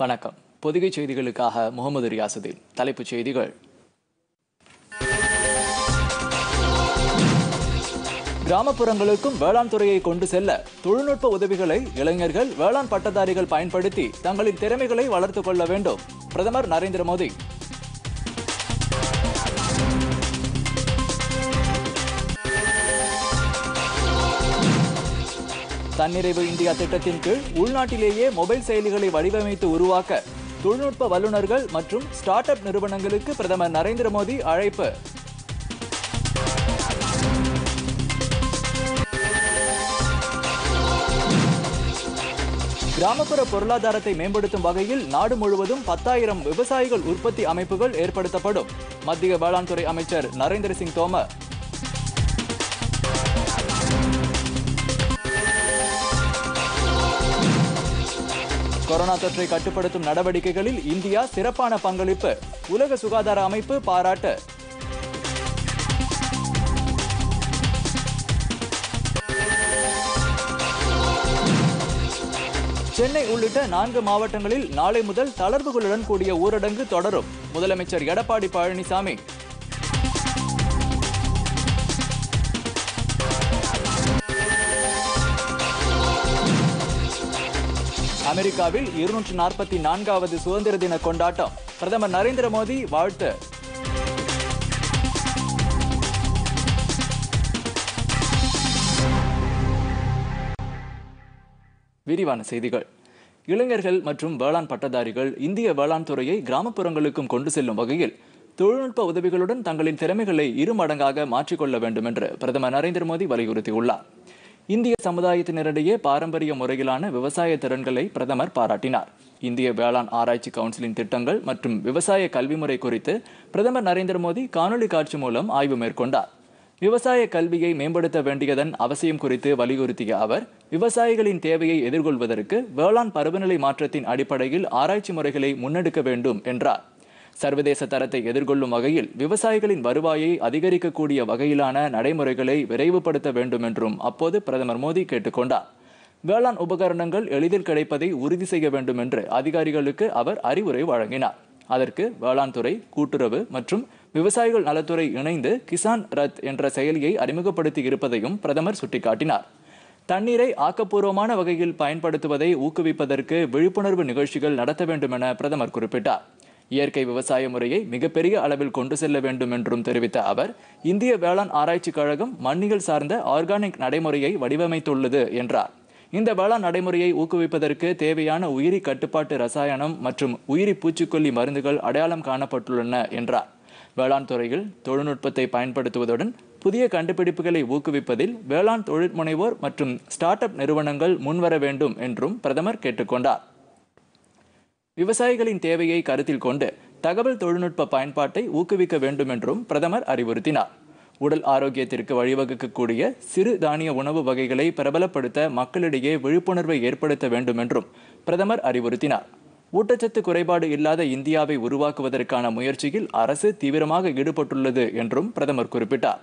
வணக்கம் பொதிகை செய்திகளுக்காக முகமது ரியாசுதீன் தலைப்புச் செய்திகள் கிராமப்புறங்களுக்கும் வேளாண் துறையை கொண்டு செல்ல தொழில்நுட்ப உதவிகளை இளைஞர்கள் வேளாண் பட்டதாரிகள் பயன்படுத்தி தங்களின் திறமைகளை வளர்த்துக் கொள்ள வேண்டும் பிரதமர் நரேந்திர மோடி தன்னிறைவு இந்தியா திட்டத்தின் கீழ் உள்நாட்டிலேயே மொபைல் செயலிகளை வடிவமைத்து உருவாக்க தொழில்நுட்ப வல்லுநர்கள் மற்றும் ஸ்டார்ட் அப் நிறுவனங்களுக்கு பிரதமர் நரேந்திர மோடி அழைப்பு கிராமப்புற பொருளாதாரத்தை மேம்படுத்தும் வகையில் நாடு முழுவதும் பத்தாயிரம் விவசாயிகள் உற்பத்தி அமைப்புகள் ஏற்படுத்தப்படும் மத்திய வேளாண் துறை அமைச்சர் நரேந்திர சிங் தோமர் கொரோனா தொற்றை கட்டுப்படுத்தும் நடவடிக்கைகளில் இந்தியா சிறப்பான பங்களிப்பு உலக சுகாதார அமைப்பு பாராட்டு சென்னை உள்ளிட்ட நான்கு மாவட்டங்களில் நாளை முதல் தளர்வுகளுடன் கூடிய ஊரடங்கு தொடரும் முதலமைச்சர் எடப்பாடி பழனிசாமி அமெரிக்காவில் இருநூற்று நாற்பத்தி நான்காவது சுதந்திர தின கொண்டாட்டம் பிரதமர் நரேந்திர மோடி வாழ்த்து விரிவான செய்திகள் இளைஞர்கள் மற்றும் வேளாண் பட்டதாரிகள் இந்திய வேளாண் துறையை கிராமப்புறங்களுக்கும் கொண்டு செல்லும் வகையில் தொழில்நுட்ப உதவிகளுடன் தங்களின் திறமைகளை இருமடங்காக மாற்றிக்கொள்ள வேண்டும் என்று பிரதமர் நரேந்திர மோடி வலியுறுத்தியுள்ளார் இந்திய சமுதாயத்தினரிடையே பாரம்பரிய முறையிலான விவசாய திறன்களை பிரதமர் பாராட்டினார் இந்திய வேளாண் ஆராய்ச்சி கவுன்சிலின் திட்டங்கள் மற்றும் விவசாய கல்வி முறை குறித்து பிரதமர் நரேந்திர மோடி காணொலி காட்சி மூலம் ஆய்வு மேற்கொண்டார் விவசாய கல்வியை மேம்படுத்த வேண்டியதன் அவசியம் குறித்து வலியுறுத்திய அவர் விவசாயிகளின் தேவையை எதிர்கொள்வதற்கு வேளாண் பருவநிலை மாற்றத்தின் அடிப்படையில் ஆராய்ச்சி முறைகளை முன்னெடுக்க வேண்டும் என்றார் சர்வதேச தரத்தை எதிர்கொள்ளும் வகையில் விவசாயிகளின் வருவாயை அதிகரிக்கக்கூடிய வகையிலான நடைமுறைகளை விரைவுபடுத்த வேண்டும் என்றும் அப்போது பிரதமர் மோடி கேட்டுக்கொண்டார் வேளாண் உபகரணங்கள் எளிதில் கிடைப்பதை உறுதி செய்ய வேண்டும் என்று அதிகாரிகளுக்கு அவர் அறிவுரை வழங்கினார் அதற்கு வேளாண் துறை கூட்டுறவு மற்றும் விவசாயிகள் நலத்துறை இணைந்து கிசான் ரத் என்ற செயலியை அறிமுகப்படுத்தி இருப்பதையும் பிரதமர் சுட்டிக்காட்டினார் தண்ணீரை ஆக்கப்பூர்வமான வகையில் பயன்படுத்துவதை ஊக்குவிப்பதற்கு விழிப்புணர்வு நிகழ்ச்சிகள் நடத்த வேண்டும் என பிரதமர் குறிப்பிட்டார் இயற்கை விவசாய முறையை மிகப்பெரிய அளவில் கொண்டு செல்ல வேண்டும் என்றும் தெரிவித்த அவர் இந்திய வேளாண் ஆராய்ச்சி கழகம் மண்ணிகள் சார்ந்த ஆர்கானிக் நடைமுறையை வடிவமைத்துள்ளது என்றார் இந்த வேளாண் நடைமுறையை ஊக்குவிப்பதற்கு தேவையான உயிரி கட்டுப்பாட்டு ரசாயனம் மற்றும் உயிரி பூச்சிக்கொல்லி மருந்துகள் அடையாளம் காணப்பட்டுள்ளன என்றார் வேளாண் துறையில் தொழில்நுட்பத்தை பயன்படுத்துவதுடன் புதிய கண்டுபிடிப்புகளை ஊக்குவிப்பதில் வேளாண் தொழில் முனைவோர் மற்றும் ஸ்டார்ட் அப் நிறுவனங்கள் முன்வர வேண்டும் என்றும் பிரதமர் கேட்டுக்கொண்டார் விவசாயிகளின் தேவையை கருத்தில் கொண்டு தகவல் தொழில்நுட்ப பயன்பாட்டை ஊக்குவிக்க வேண்டும் என்றும் பிரதமர் அறிவுறுத்தினார் உடல் ஆரோக்கியத்திற்கு வழிவகுக்கக்கூடிய சிறு தானிய உணவு வகைகளை பிரபலப்படுத்த மக்களிடையே விழிப்புணர்வை ஏற்படுத்த வேண்டும் என்றும் பிரதமர் அறிவுறுத்தினார் ஊட்டச்சத்து குறைபாடு இல்லாத இந்தியாவை உருவாக்குவதற்கான முயற்சியில் அரசு தீவிரமாக ஈடுபட்டுள்ளது என்றும் பிரதமர் குறிப்பிட்டார்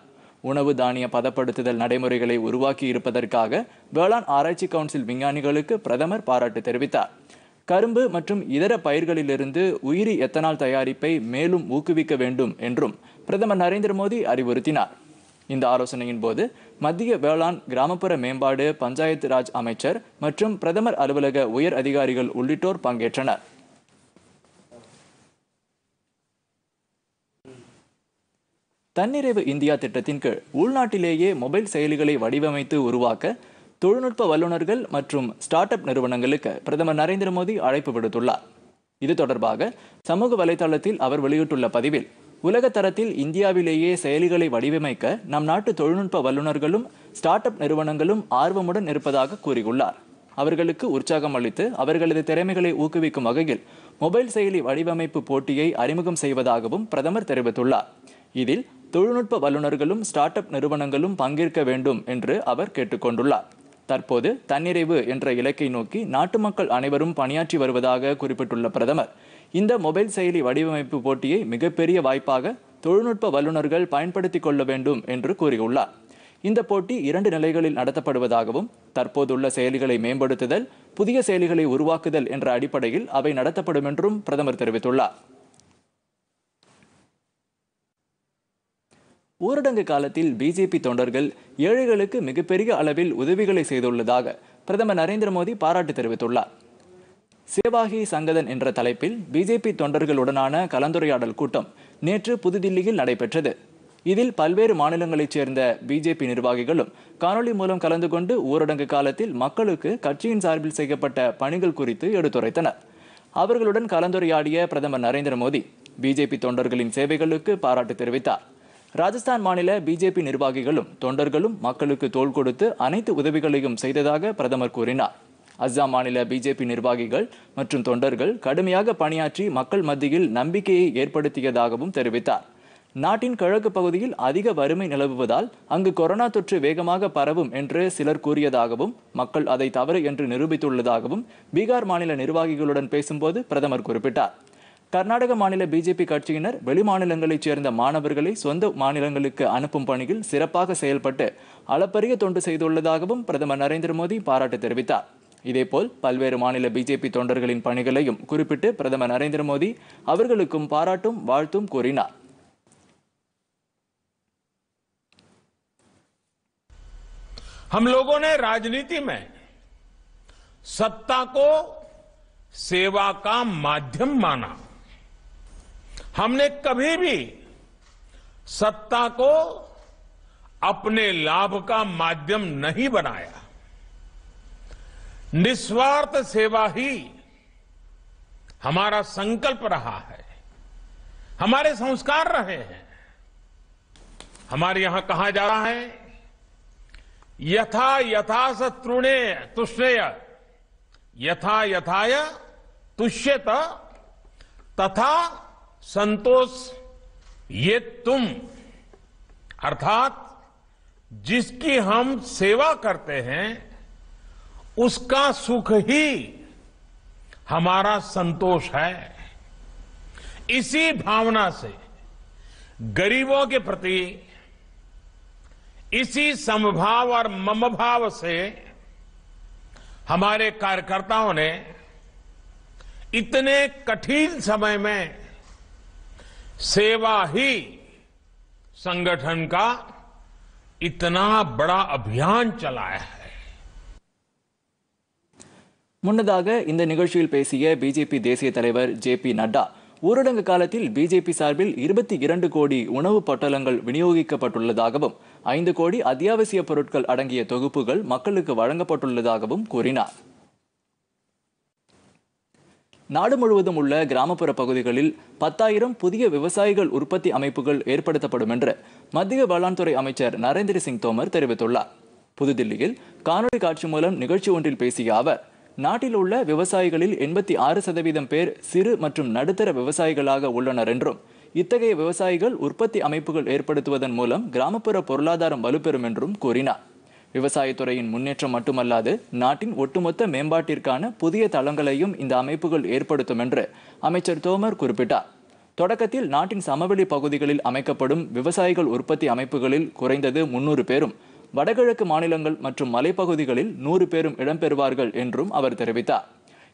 உணவு தானிய பதப்படுத்துதல் நடைமுறைகளை உருவாக்கி இருப்பதற்காக வேளாண் ஆராய்ச்சி கவுன்சில் விஞ்ஞானிகளுக்கு பிரதமர் பாராட்டு தெரிவித்தார் கரும்பு மற்றும் இதர பயிர்களிலிருந்து உயிரி எத்தனால் தயாரிப்பை மேலும் ஊக்குவிக்க வேண்டும் என்றும் பிரதமர் நரேந்திர மோடி அறிவுறுத்தினார் இந்த ஆலோசனையின் போது மத்திய வேளாண் கிராமப்புற மேம்பாடு பஞ்சாயத்து ராஜ் அமைச்சர் மற்றும் பிரதமர் அலுவலக உயர் அதிகாரிகள் உள்ளிட்டோர் பங்கேற்றனர் தன்னிறைவு இந்தியா திட்டத்தின் கீழ் உள்நாட்டிலேயே மொபைல் செயலிகளை வடிவமைத்து உருவாக்க தொழில்நுட்ப வல்லுநர்கள் மற்றும் ஸ்டார்ட் அப் நிறுவனங்களுக்கு பிரதமர் நரேந்திர மோடி அழைப்பு விடுத்துள்ளார் இது தொடர்பாக சமூக வலைதளத்தில் அவர் வெளியிட்டுள்ள பதிவில் உலக தரத்தில் இந்தியாவிலேயே செயலிகளை வடிவமைக்க நம் நாட்டு தொழில்நுட்ப வல்லுநர்களும் ஸ்டார்ட் அப் நிறுவனங்களும் ஆர்வமுடன் இருப்பதாக கூறியுள்ளார் அவர்களுக்கு உற்சாகம் அளித்து அவர்களது திறமைகளை ஊக்குவிக்கும் வகையில் மொபைல் செயலி வடிவமைப்பு போட்டியை அறிமுகம் செய்வதாகவும் பிரதமர் தெரிவித்துள்ளார் இதில் தொழில்நுட்ப வல்லுநர்களும் ஸ்டார்ட் அப் நிறுவனங்களும் பங்கேற்க வேண்டும் என்று அவர் கேட்டுக்கொண்டுள்ளார் தற்போது தன்னிறைவு என்ற இலக்கை நோக்கி நாட்டு மக்கள் அனைவரும் பணியாற்றி வருவதாக குறிப்பிட்டுள்ள பிரதமர் இந்த மொபைல் செயலி வடிவமைப்பு போட்டியை மிகப்பெரிய வாய்ப்பாக தொழில்நுட்ப வல்லுநர்கள் பயன்படுத்திக் கொள்ள வேண்டும் என்று கூறியுள்ளார் இந்த போட்டி இரண்டு நிலைகளில் நடத்தப்படுவதாகவும் தற்போதுள்ள செயலிகளை மேம்படுத்துதல் புதிய செயலிகளை உருவாக்குதல் என்ற அடிப்படையில் அவை நடத்தப்படும் என்றும் பிரதமர் தெரிவித்துள்ளார் ஊரடங்கு காலத்தில் பிஜேபி தொண்டர்கள் ஏழைகளுக்கு மிகப்பெரிய அளவில் உதவிகளை செய்துள்ளதாக பிரதமர் நரேந்திர மோடி பாராட்டு தெரிவித்துள்ளார் சேவாகி சங்கதன் என்ற தலைப்பில் பிஜேபி தொண்டர்களுடனான கலந்துரையாடல் கூட்டம் நேற்று புதுதில்லியில் நடைபெற்றது இதில் பல்வேறு மாநிலங்களைச் சேர்ந்த பிஜேபி நிர்வாகிகளும் காணொலி மூலம் கலந்து கொண்டு ஊரடங்கு காலத்தில் மக்களுக்கு கட்சியின் சார்பில் செய்யப்பட்ட பணிகள் குறித்து எடுத்துரைத்தனர் அவர்களுடன் கலந்துரையாடிய பிரதமர் நரேந்திர மோடி பிஜேபி தொண்டர்களின் சேவைகளுக்கு பாராட்டு தெரிவித்தார் ராஜஸ்தான் மாநில பிஜேபி நிர்வாகிகளும் தொண்டர்களும் மக்களுக்கு தோல் கொடுத்து அனைத்து உதவிகளையும் செய்ததாக பிரதமர் கூறினார் அஸ்ஸாம் மாநில பிஜேபி நிர்வாகிகள் மற்றும் தொண்டர்கள் கடுமையாக பணியாற்றி மக்கள் மத்தியில் நம்பிக்கையை ஏற்படுத்தியதாகவும் தெரிவித்தார் நாட்டின் கிழக்கு பகுதியில் அதிக வறுமை நிலவுவதால் அங்கு கொரோனா தொற்று வேகமாக பரவும் என்று சிலர் கூறியதாகவும் மக்கள் அதை தவறு என்று நிரூபித்துள்ளதாகவும் பீகார் மாநில நிர்வாகிகளுடன் பேசும்போது பிரதமர் குறிப்பிட்டார் கர்நாடக மாநில பிஜேபி கட்சியினர் வெளிமாநிலங்களைச் சேர்ந்த மாணவர்களை சொந்த மாநிலங்களுக்கு அனுப்பும் பணியில் சிறப்பாக செயல்பட்டு அளப்பரிய தொண்டு செய்துள்ளதாகவும் பிரதமர் நரேந்திர மோடி பாராட்டு தெரிவித்தார் இதேபோல் பல்வேறு மாநில பிஜேபி தொண்டர்களின் பணிகளையும் குறிப்பிட்டு பிரதமர் நரேந்திர மோடி அவர்களுக்கும் பாராட்டும் வாழ்த்தும் கூறினார் हम लोगों ने राजनीति में सत्ता को सेवा का माध्यम माना हमने कभी भी सत्ता को अपने लाभ का माध्यम नहीं बनाया निस्वार्थ सेवा ही हमारा संकल्प रहा है हमारे संस्कार रहे हैं हमारे यहां कहा जा रहा है यथा यथा शत्रुणे तुष्णेय यथा यथाय तुष्यत तथा संतोष ये तुम अर्थात जिसकी हम सेवा करते हैं उसका सुख ही हमारा संतोष है इसी भावना से गरीबों के प्रति इसी समभाव और ममभाव से हमारे कार्यकर्ताओं ने इतने कठिन समय में सेवा ही संगठन का इतना बड़ा अभियान चलाया है முன்னதாக இந்த நிகழ்ச்சியில் பேசிய பிஜேபி தேசிய தலைவர் ஜே பி நட்டா ஊரடங்கு காலத்தில் பிஜேபி சார்பில் இருபத்தி இரண்டு கோடி உணவு பொட்டலங்கள் விநியோகிக்கப்பட்டுள்ளதாகவும் ஐந்து கோடி அத்தியாவசிய பொருட்கள் அடங்கிய தொகுப்புகள் மக்களுக்கு வழங்கப்பட்டுள்ளதாகவும் கூறினார் நாடு முழுவதும் உள்ள கிராமப்புற பகுதிகளில் பத்தாயிரம் புதிய விவசாயிகள் உற்பத்தி அமைப்புகள் ஏற்படுத்தப்படும் என்று மத்திய வேளாண்துறை அமைச்சர் நரேந்திர சிங் தோமர் தெரிவித்துள்ளார் புதுதில்லியில் காணொலி காட்சி மூலம் நிகழ்ச்சி ஒன்றில் பேசிய அவர் நாட்டில் உள்ள விவசாயிகளில் எண்பத்தி ஆறு சதவீதம் பேர் சிறு மற்றும் நடுத்தர விவசாயிகளாக உள்ளனர் என்றும் இத்தகைய விவசாயிகள் உற்பத்தி அமைப்புகள் ஏற்படுத்துவதன் மூலம் கிராமப்புற பொருளாதாரம் வலுப்பெறும் என்றும் கூறினார் விவசாயத்துறையின் முன்னேற்றம் மட்டுமல்லாது நாட்டின் ஒட்டுமொத்த மேம்பாட்டிற்கான புதிய தளங்களையும் இந்த அமைப்புகள் ஏற்படுத்தும் என்று அமைச்சர் தோமர் குறிப்பிட்டார் தொடக்கத்தில் நாட்டின் சமவெளி பகுதிகளில் அமைக்கப்படும் விவசாயிகள் உற்பத்தி அமைப்புகளில் குறைந்தது முன்னூறு பேரும் வடகிழக்கு மாநிலங்கள் மற்றும் மலைப்பகுதிகளில் நூறு பேரும் இடம்பெறுவார்கள் என்றும் அவர் தெரிவித்தார்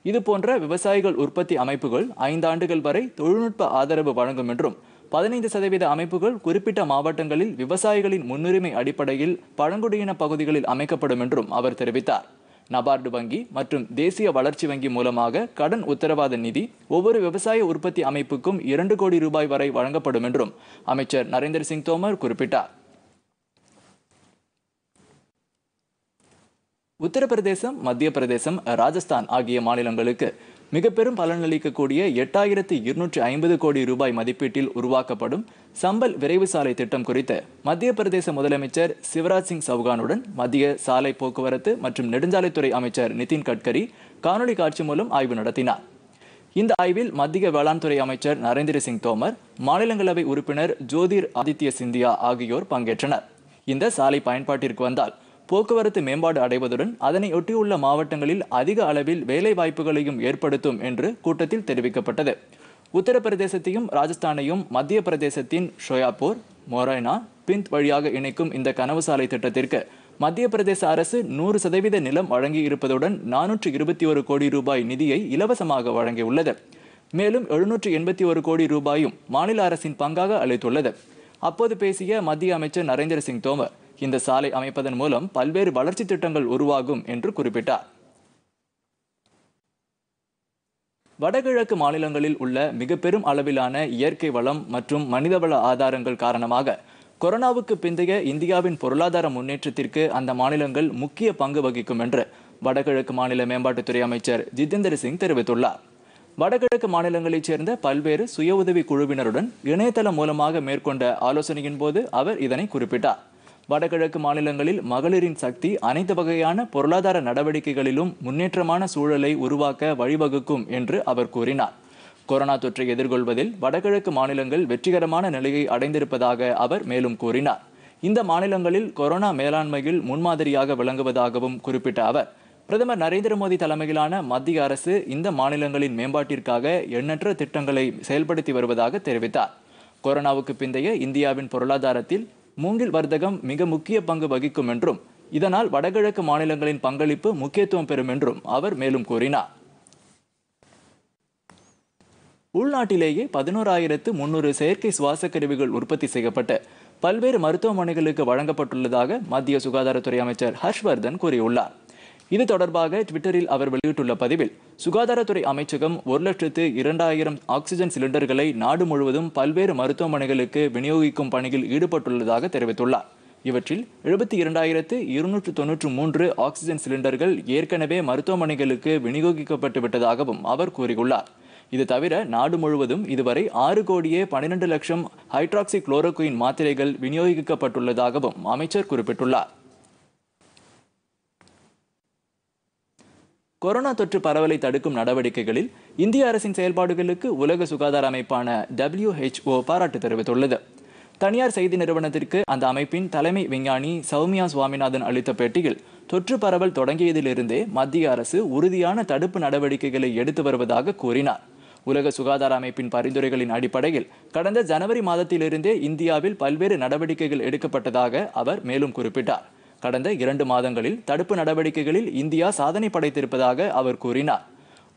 இதுபோன்ற விவசாயிகள் உற்பத்தி அமைப்புகள் ஐந்தாண்டுகள் வரை தொழில்நுட்ப ஆதரவு வழங்கும் என்றும் பதினைந்து சதவீத அமைப்புகள் குறிப்பிட்ட மாவட்டங்களில் விவசாயிகளின் முன்னுரிமை அடிப்படையில் பழங்குடியின பகுதிகளில் அமைக்கப்படும் என்றும் அவர் தெரிவித்தார் நபார்டு வங்கி மற்றும் தேசிய வளர்ச்சி வங்கி மூலமாக கடன் உத்தரவாத நிதி ஒவ்வொரு விவசாய உற்பத்தி அமைப்புக்கும் இரண்டு கோடி ரூபாய் வரை வழங்கப்படும் என்றும் அமைச்சர் நரேந்திர சிங் தோமர் குறிப்பிட்டார் உத்தரப்பிரதேசம் மத்திய பிரதேசம் ராஜஸ்தான் ஆகிய மாநிலங்களுக்கு மிக பெரும் பலனளிக்கக்கூடிய எட்டாயிரத்தி இருநூற்றி ஐம்பது கோடி ரூபாய் மதிப்பீட்டில் உருவாக்கப்படும் சம்பல் விரைவு சாலை திட்டம் குறித்து மத்திய பிரதேச முதலமைச்சர் சிவராஜ் சிங் சவுகானுடன் மத்திய சாலை போக்குவரத்து மற்றும் நெடுஞ்சாலைத்துறை அமைச்சர் நிதின் கட்கரி காணொலி காட்சி மூலம் ஆய்வு நடத்தினார் இந்த ஆய்வில் மத்திய வேளாண் துறை அமைச்சர் நரேந்திர சிங் தோமர் மாநிலங்களவை உறுப்பினர் ஜோதிர் ஆதித்ய சிந்தியா ஆகியோர் பங்கேற்றனர் இந்த சாலை பயன்பாட்டிற்கு வந்தால் போக்குவரத்து மேம்பாடு அடைவதுடன் அதனையொட்டியுள்ள மாவட்டங்களில் அதிக அளவில் வேலை வாய்ப்புகளையும் ஏற்படுத்தும் என்று கூட்டத்தில் தெரிவிக்கப்பட்டது உத்தரப்பிரதேசத்தையும் ராஜஸ்தானையும் மத்திய பிரதேசத்தின் ஷோயாப்பூர் மொரைனா பிந்த் வழியாக இணைக்கும் இந்த கனவு சாலை திட்டத்திற்கு மத்திய பிரதேச அரசு நூறு சதவீத நிலம் வழங்கி இருப்பதுடன் நானூற்று இருபத்தி ஒரு கோடி ரூபாய் நிதியை இலவசமாக வழங்கியுள்ளது மேலும் எழுநூற்று எண்பத்தி ஒரு கோடி ரூபாயும் மாநில அரசின் பங்காக அளித்துள்ளது அப்போது பேசிய மத்திய அமைச்சர் நரேந்திர சிங் தோமர் இந்த சாலை அமைப்பதன் மூலம் பல்வேறு வளர்ச்சி திட்டங்கள் உருவாகும் என்று குறிப்பிட்டார் வடகிழக்கு மாநிலங்களில் உள்ள மிக பெரும் அளவிலான இயற்கை வளம் மற்றும் மனிதவள ஆதாரங்கள் காரணமாக கொரோனாவுக்கு பிந்தைய இந்தியாவின் பொருளாதார முன்னேற்றத்திற்கு அந்த மாநிலங்கள் முக்கிய பங்கு வகிக்கும் என்று வடகிழக்கு மாநில மேம்பாட்டுத்துறை அமைச்சர் ஜிதேந்திர சிங் தெரிவித்துள்ளார் வடகிழக்கு மாநிலங்களைச் சேர்ந்த பல்வேறு சுய உதவி குழுவினருடன் இணையதளம் மூலமாக மேற்கொண்ட ஆலோசனையின் போது அவர் இதனை குறிப்பிட்டார் வடகிழக்கு மாநிலங்களில் மகளிரின் சக்தி அனைத்து வகையான பொருளாதார நடவடிக்கைகளிலும் முன்னேற்றமான சூழலை உருவாக்க வழிவகுக்கும் என்று அவர் கூறினார் கொரோனா தொற்றை எதிர்கொள்வதில் வடகிழக்கு மாநிலங்கள் வெற்றிகரமான நிலையை அடைந்திருப்பதாக அவர் மேலும் கூறினார் இந்த மாநிலங்களில் கொரோனா மேலாண்மையில் முன்மாதிரியாக விளங்குவதாகவும் குறிப்பிட்ட அவர் பிரதமர் நரேந்திர மோடி தலைமையிலான மத்திய அரசு இந்த மாநிலங்களின் மேம்பாட்டிற்காக எண்ணற்ற திட்டங்களை செயல்படுத்தி வருவதாக தெரிவித்தார் கொரோனாவுக்கு பிந்தைய இந்தியாவின் பொருளாதாரத்தில் மூங்கில் வர்த்தகம் மிக முக்கிய பங்கு வகிக்கும் என்றும் இதனால் வடகிழக்கு மாநிலங்களின் பங்களிப்பு முக்கியத்துவம் பெறும் என்றும் அவர் மேலும் கூறினார் உள்நாட்டிலேயே பதினோராயிரத்து முன்னூறு செயற்கை சுவாச கருவிகள் உற்பத்தி செய்யப்பட்டு பல்வேறு மருத்துவமனைகளுக்கு வழங்கப்பட்டுள்ளதாக மத்திய சுகாதாரத்துறை அமைச்சர் ஹர்ஷ்வர்தன் கூறியுள்ளார் இது தொடர்பாக ட்விட்டரில் அவர் வெளியிட்டுள்ள பதிவில் சுகாதாரத்துறை அமைச்சகம் ஒரு லட்சத்து இரண்டாயிரம் ஆக்சிஜன் சிலிண்டர்களை நாடு முழுவதும் பல்வேறு மருத்துவமனைகளுக்கு விநியோகிக்கும் பணியில் ஈடுபட்டுள்ளதாக தெரிவித்துள்ளார் இவற்றில் எழுபத்தி இரண்டாயிரத்து இருநூற்று தொன்னூற்று மூன்று ஆக்சிஜன் சிலிண்டர்கள் ஏற்கனவே மருத்துவமனைகளுக்கு விநியோகிக்கப்பட்டு விட்டதாகவும் அவர் கூறியுள்ளார் இது தவிர நாடு முழுவதும் இதுவரை ஆறு கோடியே பன்னிரண்டு லட்சம் ஹைட்ராக்சி குளோரோகுயின் மாத்திரைகள் விநியோகிக்கப்பட்டுள்ளதாகவும் அமைச்சர் குறிப்பிட்டுள்ளார் கொரோனா தொற்று பரவலை தடுக்கும் நடவடிக்கைகளில் இந்திய அரசின் செயல்பாடுகளுக்கு உலக சுகாதார அமைப்பான டபிள்யூஹெச்ஓ பாராட்டு தெரிவித்துள்ளது தனியார் செய்தி நிறுவனத்திற்கு அந்த அமைப்பின் தலைமை விஞ்ஞானி சௌமியா சுவாமிநாதன் அளித்த பேட்டியில் தொற்று பரவல் தொடங்கியதிலிருந்தே மத்திய அரசு உறுதியான தடுப்பு நடவடிக்கைகளை எடுத்து வருவதாக கூறினார் உலக சுகாதார அமைப்பின் பரிந்துரைகளின் அடிப்படையில் கடந்த ஜனவரி மாதத்திலிருந்தே இந்தியாவில் பல்வேறு நடவடிக்கைகள் எடுக்கப்பட்டதாக அவர் மேலும் குறிப்பிட்டார் கடந்த இரண்டு மாதங்களில் தடுப்பு நடவடிக்கைகளில் இந்தியா சாதனை படைத்திருப்பதாக அவர் கூறினார்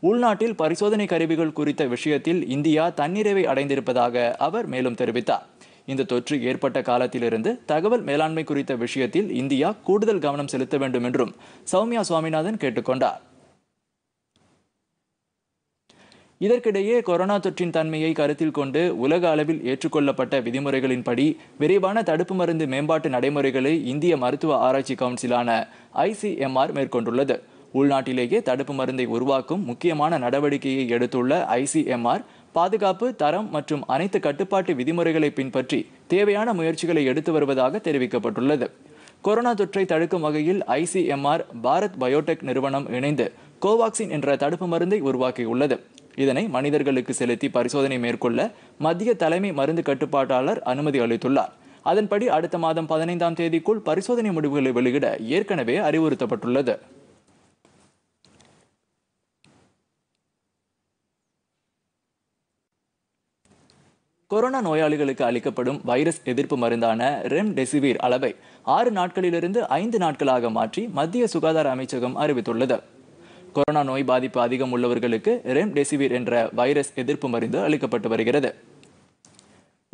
உள்நாட்டில் பரிசோதனை கருவிகள் குறித்த விஷயத்தில் இந்தியா தன்னிறைவை அடைந்திருப்பதாக அவர் மேலும் தெரிவித்தார் இந்த தொற்று ஏற்பட்ட காலத்திலிருந்து தகவல் மேலாண்மை குறித்த விஷயத்தில் இந்தியா கூடுதல் கவனம் செலுத்த வேண்டும் என்றும் சௌமியா சுவாமிநாதன் கேட்டுக்கொண்டார் இதற்கிடையே கொரோனா தொற்றின் தன்மையை கருத்தில் கொண்டு உலக அளவில் ஏற்றுக்கொள்ளப்பட்ட விதிமுறைகளின்படி விரைவான தடுப்பு மருந்து மேம்பாட்டு நடைமுறைகளை இந்திய மருத்துவ ஆராய்ச்சி கவுன்சிலான ஐசிஎம்ஆர் மேற்கொண்டுள்ளது உள்நாட்டிலேயே தடுப்பு மருந்தை உருவாக்கும் முக்கியமான நடவடிக்கையை எடுத்துள்ள ஐசிஎம்ஆர் பாதுகாப்பு தரம் மற்றும் அனைத்து கட்டுப்பாட்டு விதிமுறைகளை பின்பற்றி தேவையான முயற்சிகளை எடுத்து வருவதாக தெரிவிக்கப்பட்டுள்ளது கொரோனா தொற்றை தடுக்கும் வகையில் ஐசிஎம்ஆர் பாரத் பயோடெக் நிறுவனம் இணைந்து கோவாக்சின் என்ற தடுப்பு மருந்தை உருவாக்கியுள்ளது இதனை மனிதர்களுக்கு செலுத்தி பரிசோதனை மேற்கொள்ள மத்திய தலைமை மருந்து கட்டுப்பாட்டாளர் அனுமதி அளித்துள்ளார் அதன்படி அடுத்த மாதம் பதினைந்தாம் தேதிக்குள் பரிசோதனை முடிவுகளை வெளியிட ஏற்கனவே அறிவுறுத்தப்பட்டுள்ளது கொரோனா நோயாளிகளுக்கு அளிக்கப்படும் வைரஸ் எதிர்ப்பு மருந்தான ரெம்டெசிவிர் அளவை ஆறு நாட்களிலிருந்து ஐந்து நாட்களாக மாற்றி மத்திய சுகாதார அமைச்சகம் அறிவித்துள்ளது கொரோனா நோய் பாதிப்பு அதிகம் உள்ளவர்களுக்கு ரெம்டெசிவிர் என்ற வைரஸ் எதிர்ப்பு மருந்து அளிக்கப்பட்டு வருகிறது